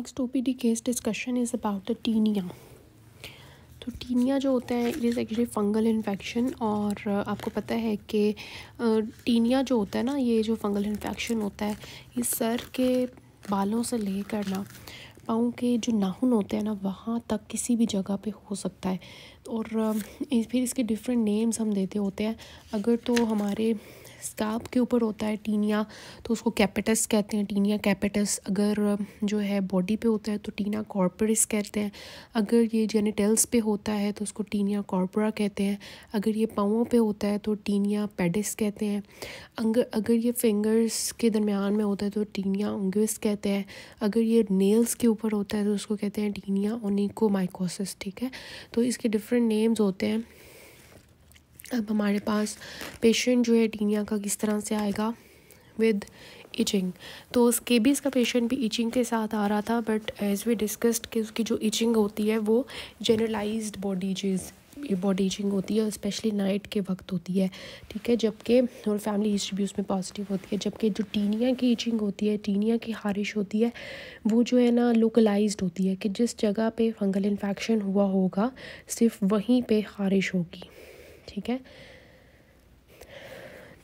next O D case discussion is about the tinea तो tinea जो होता है it is actually fungal infection और uh, आपको पता है कि टीनिया uh, जो होता है ना ये जो फंगल इन्फेक्शन होता है ये सर के बालों से लेकर ना पाँव के जो नाखून होते हैं ना वहाँ तक किसी भी जगह पे हो सकता है और फिर इसके डिफरेंट नेम्स हम देते होते हैं अगर तो हमारे स्काप के ऊपर होता है टीनिया तो उसको कैपेटस कहते हैं टीनिया कैपेटस अगर जो है बॉडी पे होता है तो टीना कॉर्पोरिस कहते हैं अगर ये जेनेटल्स पे होता है तो उसको टीनिया कॉर्पोरा कहते हैं अगर ये पाँवों पे होता है तो टीनिया पेडिस कहते हैं अगर अगर ये फिंगर्स के दरमियान में होता है तो टीनिया उंगस कहते हैं अगर ये नेल्स के ऊपर होता है तो उसको कहते हैं टीनिया ओनिको ठीक है तो इसके डिफरेंट डिफरेंट नेम्स होते हैं अब हमारे पास पेशेंट जो है टीनिया का किस तरह से आएगा विद इचिंग तो भी का पेशेंट भी इचिंग के साथ आ रहा था बट एज़ वी डिस्कस्ड कि उसकी जो इचिंग होती है वो जनरलाइज्ड बॉडीज़ ये बॉडी इचिंग होती है स्पेशली नाइट के वक्त होती है ठीक है जबकि और फैमिली हिस्ट्री भी उसमें पॉजिटिव होती है जबकि जो टीनिया की इचिंग होती है टीनिया की हारिश होती है वो जो है ना लोकलाइज्ड होती है कि जिस जगह पे फंगल इन्फेक्शन हुआ होगा सिर्फ वहीं पे खारिश होगी ठीक है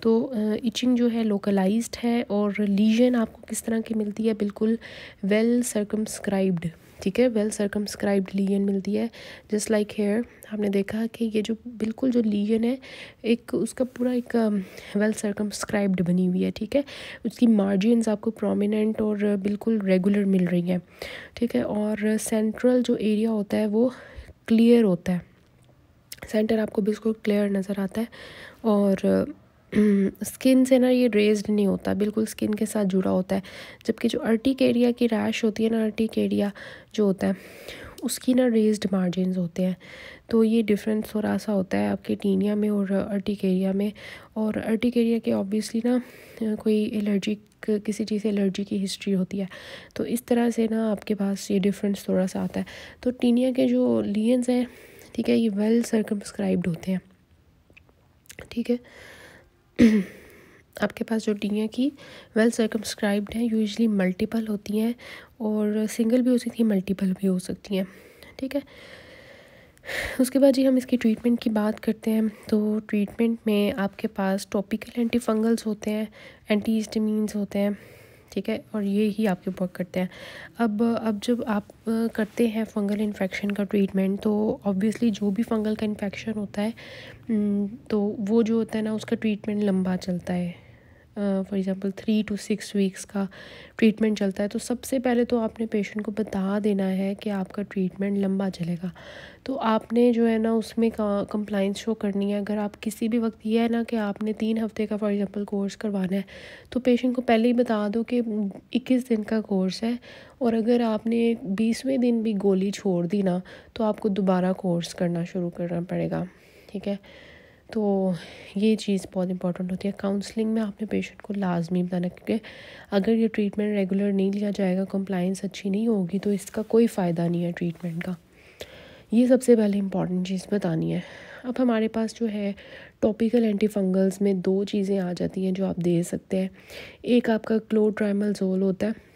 तो इचिंग जो है लोकलाइज्ड है और लीजन आपको किस तरह की मिलती है बिल्कुल वेल सर्कमस्क्राइब्ड ठीक है वेल सरकमस्क्राइब्ड लीजन मिलती है जस्ट लाइक हेयर आपने देखा कि ये जो बिल्कुल जो लीजन है एक उसका पूरा एक वेल um, सरकमस्क्राइब्ड बनी हुई है ठीक है उसकी मार्जिनस आपको प्रोमिनेंट और बिल्कुल रेगुलर मिल रही हैं ठीक है और सेंट्रल जो एरिया होता है वो क्लियर होता है सेंटर आपको बिल्कुल क्लियर नज़र आता है और स्किन से ना ये रेज्ड नहीं होता बिल्कुल स्किन के साथ जुड़ा होता है जबकि जो अर्टिक एरिया की रैश होती है ना अर्टिक एरिया जो होता है उसकी ना रेज्ड मार्जिन होते हैं तो ये डिफरेंस थोड़ा सा होता है आपके टीनिया में और अर्टिक एरिया में और अर्टिक एरिया के ऑब्वियसली ना कोई एलर्जिक किसी चीज़ से एलर्जी की हिस्ट्री होती है तो इस तरह से ना आपके पास ये डिफरेंस थोड़ा सा आता है तो टीनिया के जो लियंस हैं ठीक है ये वेल well सर्कमस्क्राइब्ड होते हैं ठीक है आपके पास जो डियाँ की वेल सर्कमस्क्राइब्ड हैं यूजली मल्टीपल होती हैं और सिंगल भी हो सकती हैं मल्टीपल भी हो सकती हैं ठीक है उसके बाद जी हम इसकी ट्रीटमेंट की बात करते हैं तो ट्रीटमेंट में आपके पास टॉपिकल एंटी फंगल्स होते हैं एंटी हिस्टामीन्स होते हैं ठीक है और ये ही आपके वर्क करते हैं अब अब जब आप करते हैं फंगल इन्फेक्शन का ट्रीटमेंट तो ऑब्वियसली जो भी फंगल का इन्फेक्शन होता है तो वो जो होता है ना उसका ट्रीटमेंट लंबा चलता है for example three to six weeks का ट्रीटमेंट चलता है तो सबसे पहले तो आपने पेशेंट को बता देना है कि आपका ट्रीटमेंट लंबा चलेगा तो आपने जो है ना उसमें कंप्लाइंस शो करनी है अगर आप किसी भी वक्त ये है ना कि आपने तीन हफ्ते का फॉर एग्ज़ाम्पल कोर्स करवाना है तो पेशेंट को पहले ही बता दो कि इक्कीस दिन का कोर्स है और अगर आपने बीसवें दिन भी गोली छोड़ दी ना तो आपको दोबारा कोर्स करना शुरू करना पड़ेगा ठीक है तो ये चीज़ बहुत इंपॉर्टेंट होती है काउंसलिंग में आपने पेशेंट को लाजमी बताना क्योंकि अगर ये ट्रीटमेंट रेगुलर नहीं लिया जाएगा कंप्लाइंस अच्छी नहीं होगी तो इसका कोई फ़ायदा नहीं है ट्रीटमेंट का ये सबसे पहले इंपॉर्टेंट चीज़ बतानी है अब हमारे पास जो है टॉपिकल एंटीफंगल्स में दो चीज़ें आ जाती हैं जो आप दे सकते हैं एक आपका जोल होता है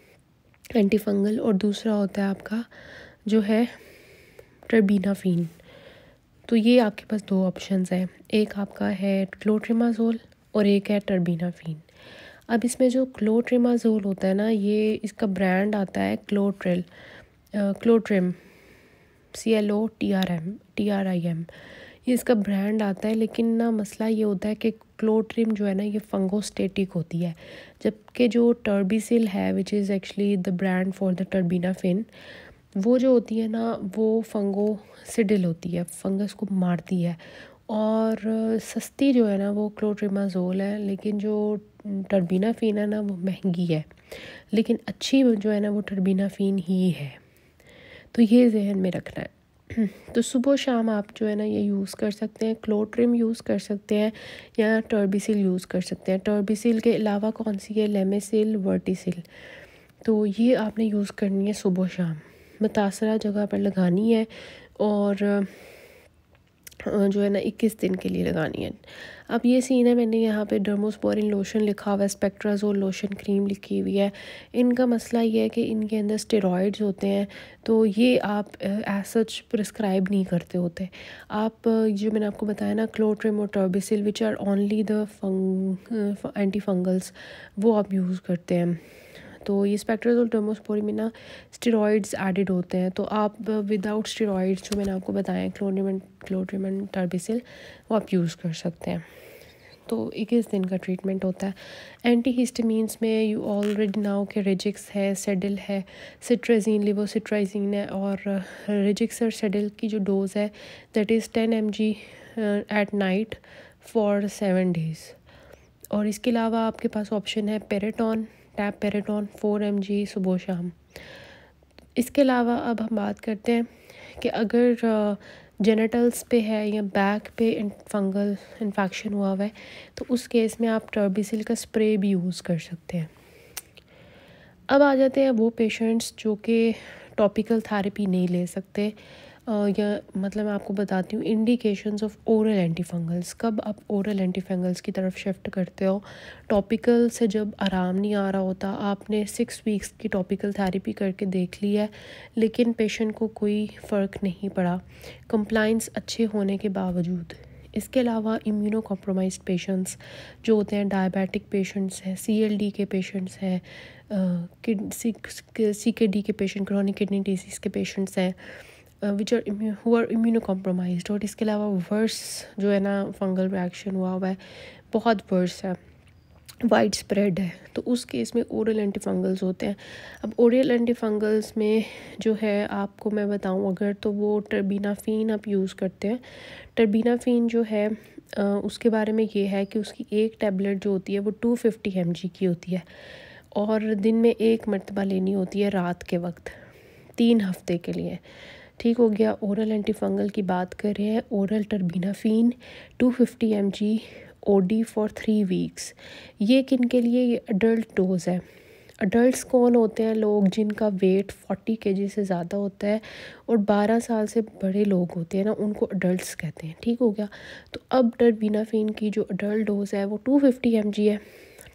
एंटीफंगल और दूसरा होता है आपका जो है ट्रबीनाफिन तो ये आपके पास दो ऑप्शंस हैं एक आपका है क्लोट्रीमाजोल और एक है टर्बीनाफिन अब इसमें जो क्लोट्रीमाजोल होता है ना ये इसका ब्रांड आता है क्लोट्रिल Clotrim C L O T R M T R I M ये इसका ब्रांड आता है लेकिन ना मसला ये होता है कि क्लोट्रिम जो है ना ये फंगोस्टेटिक होती है जबकि जो टर्बीसिल है which is actually the brand for the terbinafine वो जो होती है ना वो फंगो से डिल होती है फंगस को मारती है और सस्ती जो है ना वो क्लोट्रिमाजोल है लेकिन जो टर्बीना फ़ीन है ना वो महंगी है लेकिन अच्छी जो है ना वो टर्बीना फ़ीन ही है तो ये जहन में रखना है तो सुबह शाम आप जो है ना ये यूज़ कर सकते हैं क्लोट्रिम यूज़ कर सकते हैं या टर्बिसिल यूज़ कर सकते हैं टर्बिसिल के अलावा कौन सी है लेमेसिल वर्टिसिल तो ये आपने यूज़ करनी है सुबह शाम मुतासर जगह पर लगानी है और जो है ना इक्कीस दिन के लिए लगानी है अब ये सीन है मैंने यहाँ पे डर्मोस्पोरिन लोशन लिखा हुआ है स्पेक्ट्राजोल लोशन क्रीम लिखी हुई है इनका मसला ये है कि इनके अंदर स्टेरॉइड्स होते हैं तो ये आप एज सच प्रस्क्राइब नहीं करते होते आप जो मैंने आपको बताया ना क्लोट्रिम और Terbicil which are only the fung antifungals वो आप यूज़ करते हैं तो ये स्पेक्ट्राजोल टर्मोस्पोरिन में ना स्टेरॉइड्स एडिड होते हैं तो आप विदाउट uh, स्टेरॉइड्स जो मैंने आपको बताया क्लोरिमेंट क्लोड्रीमेंट टर्बिसिल वो आप यूज़ कर सकते हैं तो इक्कीस दिन का ट्रीटमेंट होता है एंटी हिस्टमीन्स में यू ऑलरेडी नाउ के रेजिक्स है सेडल है सिट्राजीन लिबोसिट्राइजीन है और रिजिक्स uh, और सेडल की जो डोज़ है that is ten M G at night for seven days और इसके अलावा आपके पास ऑप्शन है पेरेटॉन टैप पेरेटॉन फोर एम जी सुबह शाम इसके अलावा अब हम बात करते हैं कि अगर जेनेटल्स पे है या बैक पे फंगल इन्फेक्शन हुआ हुआ है तो उस केस में आप टर्बिसिल का स्प्रे भी यूज़ कर सकते हैं अब आ जाते हैं वो पेशेंट्स जो कि टॉपिकल थेरेपी नहीं ले सकते या मतलब मैं आपको बताती हूँ इंडिकेशंस ऑफ ओरल एंटीफंगल्स कब आप ओरल एंटीफंगल्स की तरफ शिफ्ट करते हो टॉपिकल से जब आराम नहीं आ रहा होता आपने सिक्स वीक्स की टॉपिकल थेरेपी करके देख ली है लेकिन पेशेंट को कोई फ़र्क नहीं पड़ा कंप्लाइंस अच्छे होने के बावजूद इसके अलावा इम्यूनो कॉम्प्रोमाइज पेशेंट्स जो होते हैं डायबिटिक पेशेंट्स हैं सी के पेशेंट्स हैं सी के डी के पेशेंट क्रॉनिक किडनी डिजीज़ के पेशेंट्स हैं which are who are immunocompromise और इसके अलावा वर्स जो है ना फंगल रिएक्शन हुआ हुआ है बहुत वर्स है वाइड स्प्रेड है तो उस केस में ओरल एंटी फंगल्स होते हैं अब ओरल एंटी फंगल्स में जो है आपको मैं बताऊँ अगर तो वो टर्बीनाफीन आप यूज़ करते हैं टर्बीनाफीन जो है आ, uh, उसके बारे में ये है कि उसकी एक टैबलेट जो होती है वो टू फिफ्टी एम जी की होती है और दिन में एक मरतबा लेनी होती है रात के वक्त तीन हफ्ते के लिए ठीक हो गया ओरल एंटीफंगल की बात कर रहे हैं oral terbinafine two fifty M G O D for three weeks ये किन के लिए ये अडल्ट डोज है अडल्ट कौन होते हैं लोग जिनका वेट फोर्टी के से ज़्यादा होता है और बारह साल से बड़े लोग होते हैं ना उनको अडल्ट कहते हैं ठीक हो गया तो अब टर्बीनाफिन की जो अडल्ट डोज है वो टू फिफ्टी एम जी है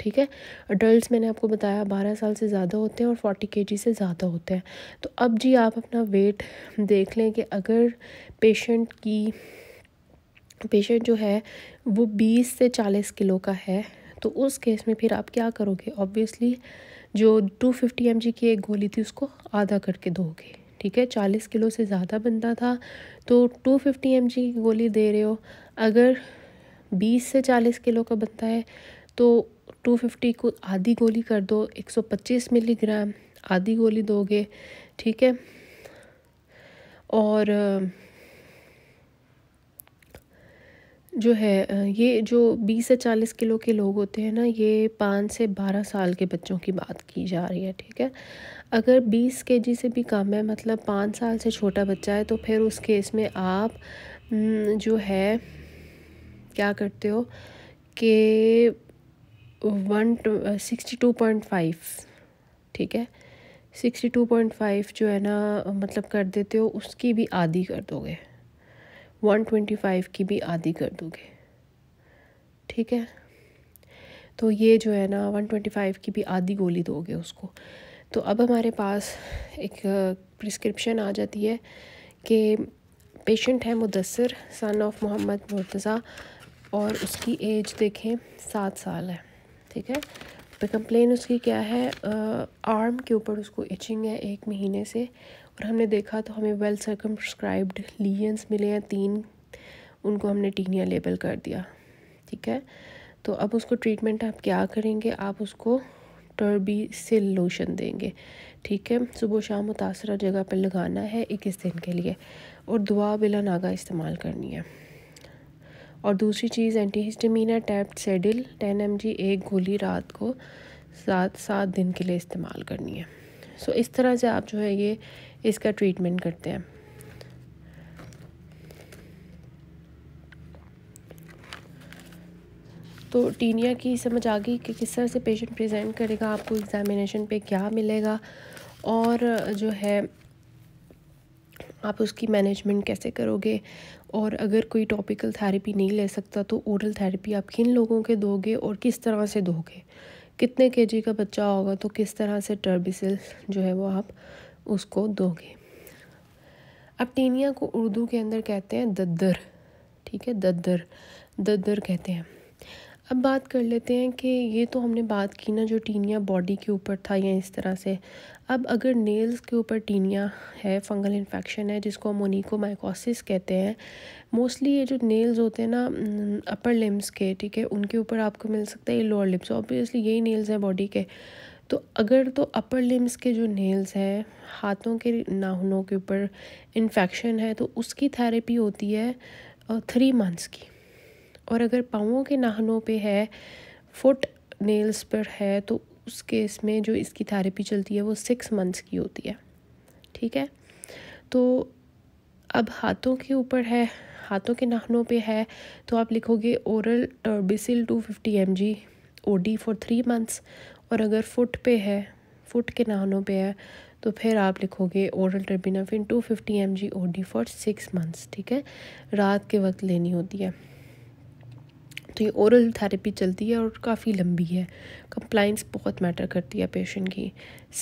ठीक है अडल्ट मैंने आपको बताया बारह साल से ज़्यादा होते हैं और फोर्टी के से ज़्यादा होते हैं तो अब जी आप अपना वेट देख लें कि अगर पेशेंट की पेशेंट जो है वो बीस से चालीस किलो का है तो उस केस में फिर आप क्या करोगे ऑब्वियसली जो टू फिफ्टी एम की एक गोली थी उसको आधा करके दोगे ठीक है चालीस किलो से ज़्यादा बनता था तो टू फिफ्टी एम की गोली दे रहे हो अगर बीस से चालीस किलो का बनता है तो टू फिफ्टी को आधी गोली कर दो एक सौ मिली मिलीग्राम आधी गोली दोगे ठीक है और जो है ये जो 20 से 40 किलो के लोग होते हैं ना ये पाँच से 12 साल के बच्चों की बात की जा रही है ठीक है अगर 20 के जी से भी कम है मतलब पाँच साल से छोटा बच्चा है तो फिर उस केस में आप जो है क्या करते हो कि one sixty two point five ठीक है सिक्सटी टू पॉइंट फाइव जो है ना मतलब कर देते हो उसकी भी आधी कर दोगे वन ट्वेंटी फाइव की भी आधी कर दोगे ठीक है तो ये जो है ना वन ट्वेंटी फाइव की भी आधी गोली दोगे उसको तो अब हमारे पास एक प्रिस्क्रिप्शन आ जाती है कि पेशेंट है मुदसर सन ऑफ मोहम्मद मुर्तज़ा और उसकी एज देखें सात साल है ठीक है पे कंप्लेन उसकी क्या है आर्म के ऊपर उसको इचिंग है एक महीने से और हमने देखा तो हमें वेल सर्कमस्क्राइब्ड लीजन्स मिले हैं तीन उनको हमने टीनिया लेबल कर दिया ठीक है तो अब उसको ट्रीटमेंट आप क्या करेंगे आप उसको टर्बी सिल लोशन देंगे ठीक है सुबह शाम मुतासर जगह पर लगाना है इक्कीस दिन के लिए और दुआ बिला नागा इस्तेमाल करनी है और दूसरी चीज़ एंटी हिस्टामिना टैप सेडिल टेन एम एक गोली रात को सात सात दिन के लिए इस्तेमाल करनी है सो so, इस तरह से आप जो है ये इसका ट्रीटमेंट करते हैं तो टीनिया की समझ आ गई कि किस तरह से पेशेंट प्रेजेंट करेगा आपको एग्ज़ामिनेशन पे क्या मिलेगा और जो है आप उसकी मैनेजमेंट कैसे करोगे और अगर कोई टॉपिकल थेरेपी नहीं ले सकता तो ओरल थेरेपी आप किन लोगों के दोगे और किस तरह से दोगे कितने के का बच्चा होगा तो किस तरह से टर्बिसल जो है वो आप उसको दोगे अब टीनिया को उर्दू के अंदर कहते हैं दद्दर ठीक है दद्दर दद्दर कहते हैं अब बात कर लेते हैं कि ये तो हमने बात की ना जो टीनिया बॉडी के ऊपर था या इस तरह से अब अगर नेल्स के ऊपर टीनिया है फंगल इन्फेक्शन है जिसको हम माइकोसिस कहते हैं मोस्टली ये जो नेल्स होते हैं ना अपर mm, लिम्स के ठीक है उनके ऊपर आपको मिल सकता है ये लोअर लिम्स ऑब्वियसली यही नेल्स हैं बॉडी के तो अगर तो अपर लिम्स के जो नेल्स हैं हाथों के नाहनों के ऊपर इन्फेक्शन है तो उसकी थेरेपी होती है थ्री मंथ्स की और अगर पाँवों के नाहनों पे है फुट नेल्स पर है तो उस केस में जो इसकी थेरेपी चलती है वो सिक्स मंथ्स की होती है ठीक है तो अब हाथों के ऊपर है हाथों के नाहनों पे है तो आप लिखोगे oral Terbicil two fifty M G O D for three months और अगर फुट पे है फुट के नाहनों पे है तो फिर आप लिखोगे oral terbinafine two fifty M G O D for six months ठीक है रात के वक्त लेनी होती है तो ये ओरल थेरेपी चलती है और काफ़ी लंबी है कंप्लाइंस बहुत मैटर करती है पेशेंट की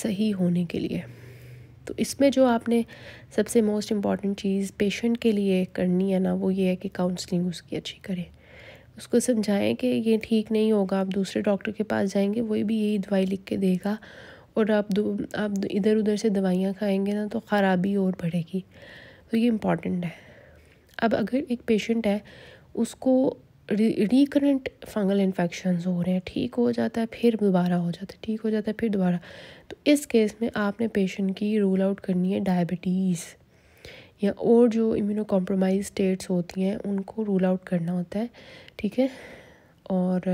सही होने के लिए तो इसमें जो आपने सबसे मोस्ट इम्पॉर्टेंट चीज़ पेशेंट के लिए करनी है ना वो ये है कि काउंसलिंग उसकी अच्छी करें उसको समझाएं कि ये ठीक नहीं होगा आप दूसरे डॉक्टर के पास जाएंगे वही भी यही दवाई लिख के देगा और आप दो आप इधर उधर से दवाइयाँ खाएंगे ना तो ख़राबी और बढ़ेगी तो ये इम्पॉर्टेंट है अब अगर एक पेशेंट है उसको रिकरेंट फंगल इन्फेक्शन हो रहे हैं ठीक हो जाता है फिर दोबारा हो जाता है ठीक हो जाता है फिर दोबारा तो इस केस में आपने पेशेंट की रूल आउट करनी है डायबिटीज़ या और जो इम्यूनो कॉम्प्रोमाइज स्टेट्स होती हैं उनको रूल आउट करना होता है ठीक है और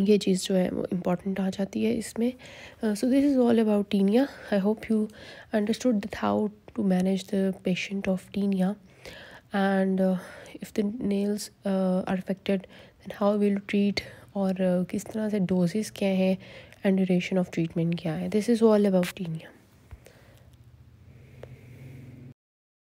ये चीज़ जो है वो इम्पॉर्टेंट आ जाती है इसमें so this is all about tinea I hope you understood that how to manage the patient of tinea and uh, if the nails uh, are affected then how will treat or uh, kis tarah se doses and duration of treatment this is all about tinea